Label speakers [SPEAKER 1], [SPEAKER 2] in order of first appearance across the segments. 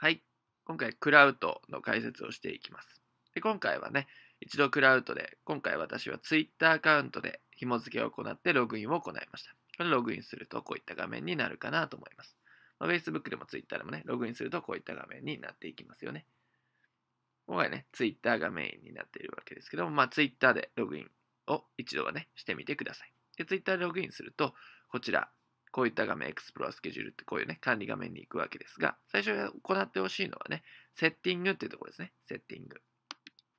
[SPEAKER 1] はい。今回、クラウトの解説をしていきます。で今回はね、一度クラウトで、今回私は Twitter アカウントで紐付けを行ってログインを行いました。ログインするとこういった画面になるかなと思います。まあ、Facebook でも Twitter でもね、ログインするとこういった画面になっていきますよね。今回ね、Twitter がメインになっているわけですけども、まあ、Twitter でログインを一度はね、してみてください。で、Twitter でログインすると、こちら、こういった画面、エクスプロアスケジュールってこういうね、管理画面に行くわけですが、最初に行ってほしいのはね、セッティングっていうところですね。セッティング。こ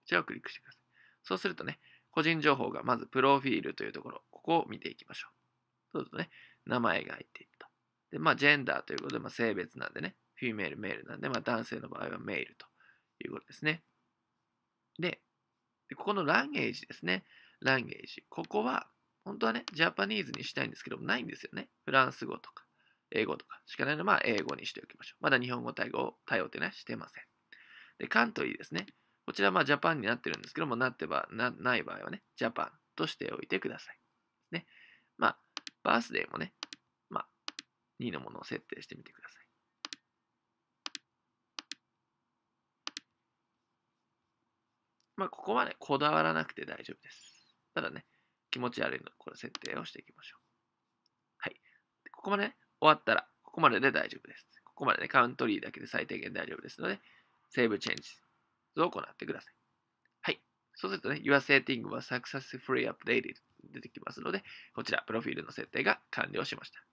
[SPEAKER 1] ちらをクリックしてください。そうするとね、個人情報がまずプロフィールというところ、ここを見ていきましょう。そうするとね、名前が入っていると。で、まあ、ジェンダーということで、まあ、性別なんでね、フィメール、メールなんで、まあ、男性の場合はメールということですね。で、ここのランゲージですね。ランゲージ。ここは、本当はね、ジャパニーズにしたいんですけども、ないんですよね。フランス語とか、英語とかしかないので、まあ、英語にしておきましょう。まだ日本語対応、対応ってね、してません。で、ントいいですね。こちら、まあ、ジャパンになってるんですけども、なってば、な、ない場合はね、ジャパンとしておいてください。ね。まあ、バースデーもね、まあ、2のものを設定してみてください。まあ、ここはね、こだわらなくて大丈夫です。ただね、気持ち悪いのこれ設定をしていきましょう。はい。ここまで、ね、終わったら、ここまでで大丈夫です。ここまでね、カウントリーだけで最低限大丈夫ですので、セーブチェンジを行ってください。はい。そうするとね、Your setting was successfully updated 出てきますので、こちら、プロフィールの設定が完了しました。